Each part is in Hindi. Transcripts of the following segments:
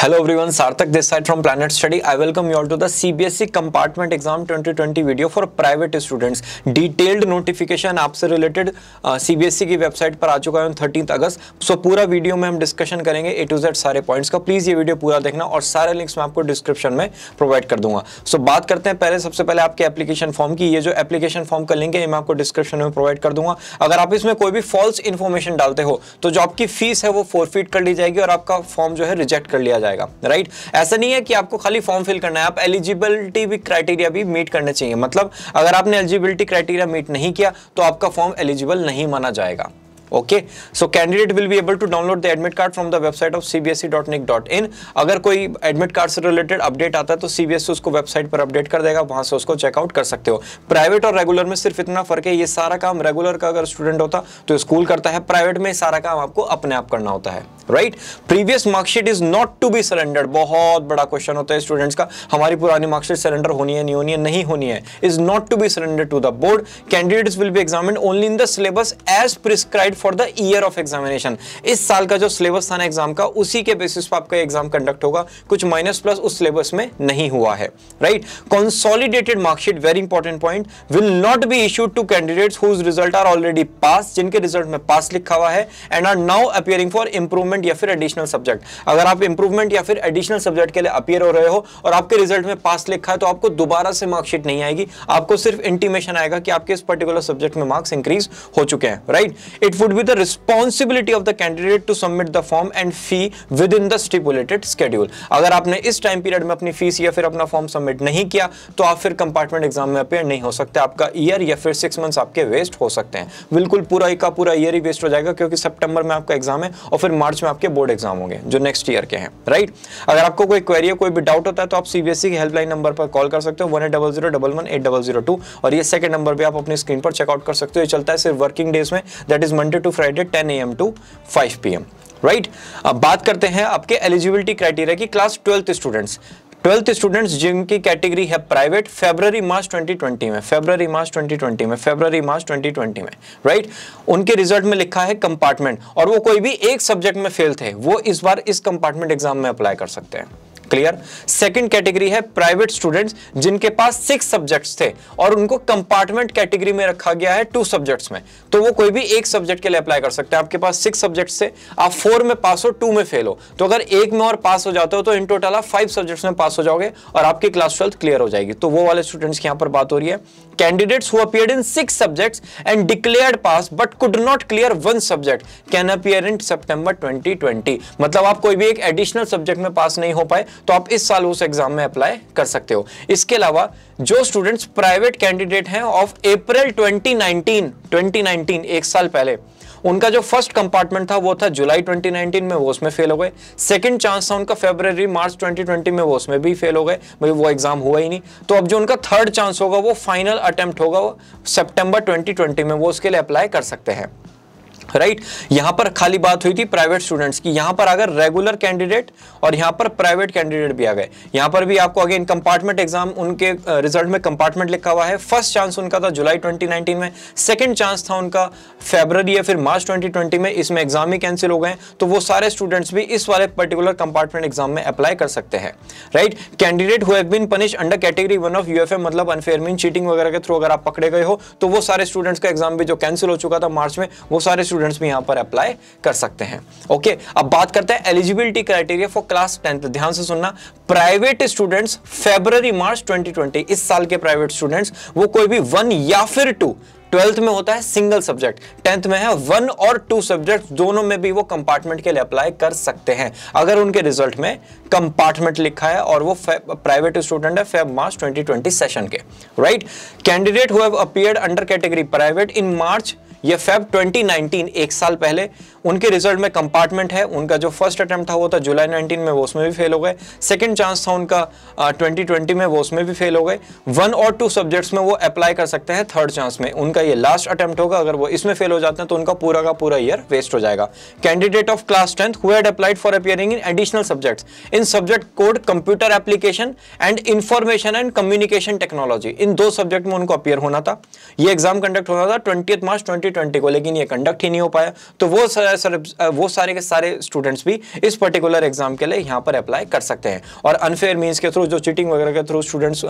Hello everyone Sarthak Desai from from study I welcome you all to the CBSE compartment exam 2020 video for private students detailed notification आपसे रिलेटेड सीबीएसई uh, e की वेबसाइट पर आ चुका है थर्टीन अगस्त सो पूरा वीडियो में हम डिस्कशन करेंगे ए टू जेड सारे पॉइंट्स का प्लीज़ ये वीडियो पूरा देखना और सारे लिंक्स मैं आपको डिस्क्रिप्शन में प्रोवाइड कर दूंगा सो so, बात करते हैं पहले सबसे पहले आपके एप्लीकेशन फॉर्म की ये जो एप्लीकेशन फॉर्म का लिंक है ये मैं आपको डिस्क्रिप्शन में प्रोवाइड कर दूंगा अगर आप इसमें कोई भी फॉल्स इन्फॉर्मेशन डालते हो तो जो आपकी फीस है वो फोरफीट कर ली जाएगी और आपका फॉर्म जो है रिजेक्ट कर लिया जाएगा जाएगा राइट ऐसा नहीं है कि आपको खाली फॉर्म फिल करना है आप एलिजिबिलिटी भी क्राइटेरिया भी मीट करने चाहिए मतलब अगर आपने एलिजिबिलिटी क्राइटेरिया मीट नहीं किया तो आपका फॉर्म एलिजिबल नहीं माना जाएगा okay so candidate will be able to download the admit card from the website of CBSE अगर कोई एडमिट कार्ड से रिलेटेड अपडेट आता है तो सीबीएसई उसको वेबसाइट पर अपडेट कर देगा वहां से उसको चेकआउट कर सकते हो प्राइवेट और रेगुलर में सिर्फ इतना फर्क है ये सारा काम रेगुलर का अगर स्टूडेंट होता तो स्कूल करता है प्राइवेट में सारा काम आपको अपने आप करना होता है right previous marksheet is not to be surrender बहुत बड़ा क्वेश्चन होता है स्टूडेंट्स का हमारी पुरानी मार्कशीट सरेंडर होनी है नहीं होनी है नहीं होनी है is not to be surrender to the board candidates will be examine only in the syllabus as prescribe for the year of examination इस साल का जो सिलेबस था ना एग्जाम का उसी के बेसिस पर आपका एग्जाम कंडक्ट होगा कुछ माइनस प्लस उस सिलेबस में नहीं हुआ है right consolidated marksheet very important point will not be issued to candidates whose result are already pass जिनके रिजल्ट में पास लिखा हुआ है and are now appearing for improvement improvement या फिर एडिशनल सब्जेक्ट अगर आप इंप्रूवमेंट या फिर एडिशनल सब्जेक्ट के लिए अपियर हो रहे हो और आपके रिजल्ट में पास लिखा है तो आपको दोबारा से मार्कशीट नहीं आएगी आपको सिर्फ इंटीमेशन आएगा कि आपके इस पर्टिकुलर सब्जेक्ट में मार्क्स इंक्रीज हो चुके हैं right it would be the responsibility of the candidate to submit the form and fee within the stipulated schedule अगर आपने इस टाइम पीरियड में अपनी फीस या फिर अपना फॉर्म सबमिट नहीं किया तो आप फिर कंपार्टमेंट एग्जाम में अपेयर नहीं हो सकते आपका ईयर या फिर सिक्स मंथ्स आपके वेस्ट हो सकते हैं बिल्कुल पूरा का पूरा ईयर ही वेस्ट हो जाएगा क्योंकि सितंबर में आपका एग्जाम है और फिर मार्च में आपके बोर्ड एग्जाम होंगे जो नेक्स्ट ईयर के हैं राइट अगर आपको कोई क्वेरी है कोई भी डाउट होता है तो आप सीबीएसई के हेल्पलाइन नंबर पर कॉल कर सकते हो वन और ये सेकंड नंबर भी आप अपनी स्क्रीन पर चेकआउट कर सकते हो ये चलता है सिर्फ वर्किंग डेज में that is Monday to Friday ten A to five P right right? अब बात करते हैं आपके एलिजिबिलिटी क्राइटेरिया की class twelfth students twelfth students जिनकी कैटेगरी है प्राइवेट फेब्रवरी मार्च 2020 में फेब्रवरी मार्च 2020 में फेब्रवरी मार्च 2020 में राइट उनके रिजल्ट में लिखा है कंपार्टमेंट और वो कोई भी एक सब्जेक्ट में फेल थे वो इस बार इस कंपार्टमेंट एग्जाम में अप्लाई कर सकते हैं क्लियर सेकंड कैटेगरी है प्राइवेट स्टूडेंट्स जिनके पास सिक्स सब्जेक्ट्स थे और उनको कंपार्टमेंट कैटेगरी में रखा गया है टू सब्जेक्ट्स में तो वो कोई भी एक सब्जेक्ट के लिए अप्लाई कर सकते हैं आपके पास सिक्स सब्जेक्ट्स थे आप फोर में पास हो टू में फेल हो तो अगर एक में और पास हो जाते हो तो इन टोटल आप फाइव सब्जेक्ट्स में पास हो जाओगे और आपकी क्लास ट्वेल्थ क्लियर हो जाएगी तो वो वाले स्टूडेंट्स की यहां पर बात हो रही है candidates who appear in six subjects and declared pass but could not clear one subject can appear in September 2020 मतलब आप कोई भी एक एडिशनल सब्जेक्ट में पास नहीं हो पाए तो आप इस साल उस एग्जाम में अप्लाई कर सकते हो इसके अलावा जो स्टूडेंट्स प्राइवेट कैंडिडेट हैं ऑफ अप्रैल 2019 2019 एक साल पहले उनका जो फर्स्ट कंपार्टमेंट था वो था जुलाई 2019 में वो उसमें फेल हो गए सेकंड चांस था उनका फेब्रवरी मार्च 2020 में वो उसमें भी फेल हो गए भाई वो एग्जाम हुआ ही नहीं तो अब जो उनका थर्ड चांस होगा वो फाइनल अटेम्प्ट होगा वो सितंबर 2020 में वो उसके लिए अप्लाई कर सकते हैं राइट right? यहां पर खाली बात हुई थी प्राइवेट स्टूडेंट्स की यहां पर अगर रेगुलर कैंडिडेट और यहाँ पर प्राइवेट कैंडिडेट भी आ गए यहां पर भी आपको अगेन कंपार्टमेंट एग्जाम उनके रिजल्ट में कंपार्टमेंट लिखा हुआ है फर्स्ट चांस उनका था जुलाई 2019 में सेकंड चांस था उनका फेबररी या फिर मार्च ट्वेंटी में इसमें एग्जाम ही कैंसिल हो गए तो वो सारे स्टूडेंट्स भी इस वाले पर्टिकुलर कंपार्टमेंट एग्जाम में अप्लाई कर सकते हैं right candidate who punish under category one of A मतलब अनफेयर मीन चीटिंग वगैरह के थ्रू अगर आप पकड़े गए हो तो वो सारे स्टूडेंट्स का एग्जाम भी जो कैंसिल हो चुका था मार्च में वो सारे स्टूडेंट्स भी यहाँ पर अप्लाई कर सकते हैं ओके अब बात करते हैं eligibility criteria for class tenth ध्यान से सुनना प्राइवेट स्टूडेंट्स फेब्रवरी मार्च 2020 इस साल के प्राइवेट स्टूडेंट्स वो कोई भी वन या फिर टू ट्वेल्थ में होता है सिंगल सब्जेक्ट टेंथ में है वन और टू सब्जेक्ट दोनों में भी वो कंपार्टमेंट के लिए अप्लाई कर सकते हैं अगर उनके रिजल्ट में कंपार्टमेंट लिखा है और वो प्राइवेट स्टूडेंट है फेब मार्च 2020 सेशन के right candidate who have appeared under category private in March ये फेब 2019 एक साल पहले उनके रिजल्ट में कंपार्टमेंट है उनका जो फर्स्ट अटेम्प्ट था वो था जुलाई 19 में वो उसमें भी फेल हो गए सेकंड चांस था उनका आ, 2020 में वो उसमें भी फेल हो गए वन और टू सब्जेक्ट्स में वो अप्लाई कर सकते हैं थर्ड चांस में उनका ये लास्ट अटेम्प्ट होगा अगर वो इसमें फेल हो जाते हैं तो उनका पूरा का पूरा ईयर वेस्ट हो जाएगा candidate of class tenth who had applied for appearing in additional subjects in subject code computer application and information and communication technology in दो सब्जेक्ट में उनको अपियर होना था ये एग्जाम कंडक्ट होना था ट्वेंटी मार्च ट्वेंटी ट्वेंटी को लेकिन ये कंडक्ट ही नहीं हो पाया तो वो सारे, वो सारे के सारे स्टूडेंट्स भी इस पर्टिकुलर एग्जाम के लिए यहाँ पर अप्लाई कर सकते हैं और अनफेयर मीन्स के थ्रू जो चीटिंग वगैरह के थ्रू स्टूडेंट्स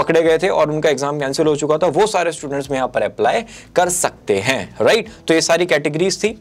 पकड़े गए थे और उनका एग्जाम कैंसिल हो चुका था वो सारे स्टूडेंट्स भी यहाँ पर अप्लाई कर सकते हैं राइट तो ये सारी कैटेगरीज थी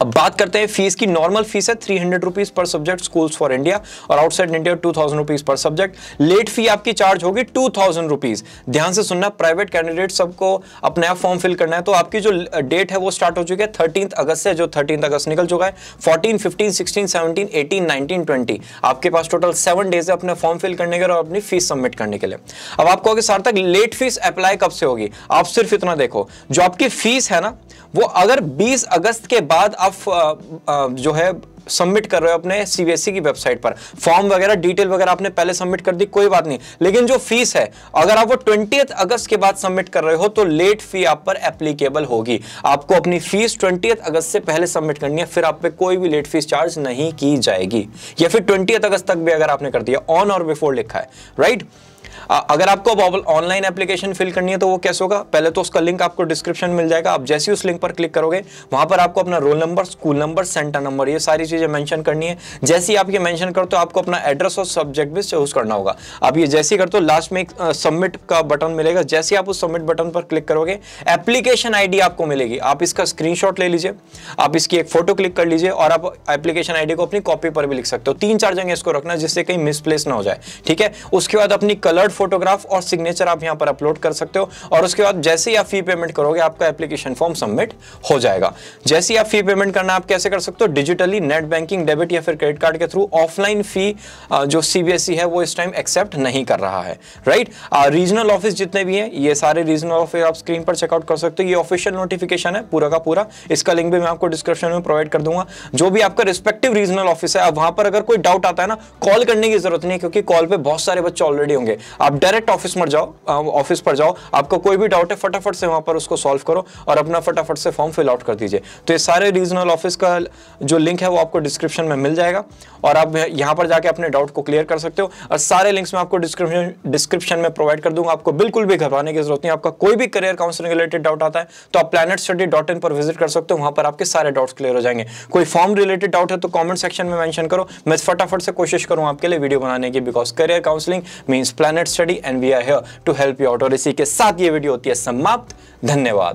अब बात करते हैं फीस की नॉर्मल फीस है three hundred rupees per subject schools for India और outside India two thousand rupees per subject late fee आपकी चार्ज होगी टू थाउजेंड रुपीज ध्यान से सुनना प्राइवेट कैंडिडेट सबको अपना नया फॉर्म फिल करना है तो आपकी जो डेट है वो स्टार्ट हो चुकी है थर्टीन अगस्त से जो थर्टीन अगस्त निकल चुका है fourteen fifteen sixteen seventeen eighteen nineteen twenty आपके पास टोटल सेवन डेज है अपने फॉर्म फिल करने के और अपनी फीस सबमिट करने के लिए अब आपको अगर सार तक लेट फीस अप्लाई कब से होगी आप सिर्फ इतना देखो जो आपकी फीस है ना वो अगर बीस अगस्त के बाद आप जो है सबमिट कर रहे हो अपने सीबीएसई e की वेबसाइट पर फॉर्म वगैरह डिटेल वगैरह आपने पहले सबमिट कर दी कोई बात नहीं लेकिन जो फीस है अगर आप वो ट्वेंटी अगस्त के बाद सबमिट कर रहे हो तो लेट फी आप पर एप्लीकेबल होगी आपको अपनी फीस ट्वेंटी अगस्त से पहले सबमिट करनी है फिर आप पे कोई भी लेट फीस चार्ज नहीं की जाएगी या फिर ट्वेंटी अगस्त तक भी अगर आपने कर दिया ऑन और बिफोर लिखा है राइट right? अगर आपको अब ऑनलाइन एप्लीकेशन फिल करनी है तो वो कैसे होगा पहले तो उसका लिंक आपको डिस्क्रिप्शन मिल जाएगा आप जैसे ही उस लिंक पर क्लिक करोगे वहां पर आपको अपना roll number school number centre number ये सारी चीज़ें मेंशन करनी है जैसे ही आप ये मेंशन करते हो आपको अपना एड्रेस और सब्जेक्ट भी चूज करना होगा आप ये जैसे ही करते हो लास्ट में एक सबमिट का बटन मिलेगा जैसे ही आप उस सबमिट बटन पर क्लिक करोगे एप्लीकेशन आई आपको मिलेगी आप इसका स्क्रीन ले लीजिए आप इसकी एक फोटो क्लिक कर लीजिए और आप एप्लीकेशन आई को अपनी कॉपी पर भी लिख सकते हो तीन चार जगह इसको रखना जिससे कहीं मिसप्लेस ना हो जाए ठीक है उसके बाद अपनी कलर्ड फोटोग्राफ और सिग्नेचर आप यहां पर अपलोड कर सकते हो और उसके बाद जैसे ही आप फी पेमेंट करोगे आपका एप्लीकेशन फॉर्म सबमिट हो जाएगा जैसे ही आप फी पेमेंट करना आप कैसे कर सकते हो डिजिटली नेट बैंकिंग डेबिट या फिर क्रेडिट कार्ड के थ्रू ऑफलाइन फी जो सीबीएसई e है वो इस टाइम एक्सेप्ट नहीं कर रहा है राइट रीजनल ऑफिस जितने भी हैं ये सारे रीजनल ऑफिस आप स्क्रीन पर चेकआउट कर सकते हो ये ऑफिशियल नोटिफिकेशन है पूरा का पूरा इसका लिंक भी मैं आपको डिस्क्रिप्शन में प्रोवाइड कर दूंगा जो भी आपका रिस्पेक्टिव रीजनल ऑफिस है अब वहां पर अगर कोई डाउट आता है ना कॉल करने की जरूरत नहीं है क्योंकि कॉल पे बहुत सारे बच्चे ऑलरेडी होंगे आप डायरेक्ट ऑफिस में जाओ ऑफिस पर जाओ आपका कोई भी डाउट है फटाफट से वहां पर उसको सॉल्व करो और अपना फटाफट से फॉर्म फिल आउट कर दीजिए तो ये सारे रीजनल ऑफिस का जो लिंक है वो आपको डिस्क्रिप्शन में मिल जाएगा और आप यहाँ पर जाके अपने डाउट को क्लियर कर सकते हो और सारे लिंक्स मैं आपको डिस्क्रिप्शन डिस्क्रिप्शन में प्रोवाइड कर दूंगा आपको बिल्कुल भी घबराने की जरूरत नहीं आपका कोई भी करियर काउंसलिंग रिलेटेड डाउट आता है तो आप प्लानट स्टडी डॉट इन पर विजिट कर सकते हो वहाँ पर आपके सारे डाउट्स क्लियर हो जाएंगे कोई फॉर्म रिलेटेड डाउट है तो कॉमेंट सेक्शन में मैंशन करो मैं फटाफट से कोशिश करूँ आपके लिए वीडियो बनाने की because career counselling means plan planet study and we are here to help you out और इसी के साथ ये वीडियो होती है समाप्त धन्यवाद